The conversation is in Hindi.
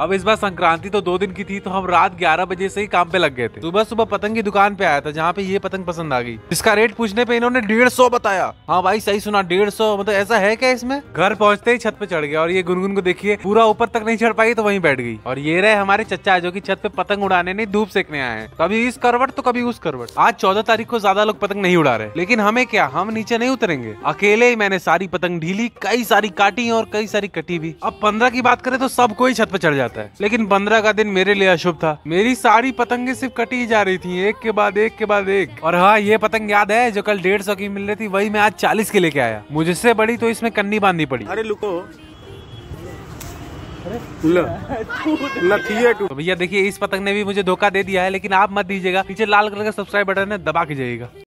अब इस बार संक्रांति तो दो दिन की थी तो हम रात 11 बजे से ही काम पे लग गए थे सुबह सुबह पतंग की दुकान पे आया था जहाँ पे ये पतंग पसंद आ गई इसका रेट पूछने पे इन्होंने डेढ़ सौ बताया हाँ भाई सही सुना डेढ़ सौ मतलब ऐसा है क्या इसमें घर पहुंचते ही छत पे चढ़ गया और ये गुनगुन को देखिए पूरा ऊपर तक नहीं चढ़ पाई तो वही बैठ गई और ये रहे हमारे चचा जो की छत पे पतंग उड़ाने नहीं धूप सेकने आए हैं कभी इस करवट तो कभी उस करवट आज चौदह तारीख को ज्यादा लोग पतंग नहीं उड़ा रहे लेकिन हमें क्या हम नीचे नहीं उतरेंगे अकेले ही मैंने सारी पतंग ढीली कई सारी काटी और कई सारी कटी भी अब पंद्रह की बात करें तो सब कोई छत पे चढ़ जाए जाता है लेकिन पंद्रह का दिन मेरे लिए अशुभ था मेरी सारी पतंगे सिर्फ कटी जा रही थी एक के बाद एक के बाद एक और हाँ ये पतंग याद है जो कल डेढ़ सौ की मिल रही थी वही मैं आज चालीस के लेके आया मुझसे बड़ी तो इसमें कन्नी बांधनी पड़ी अरे लुको तो भैया देखिए इस पतंग ने भी मुझे धोखा दे दिया है लेकिन आप मत दीजिएगा पीछे लाल कलर का सब्सक्राइब बटन है दबा के जाइएगा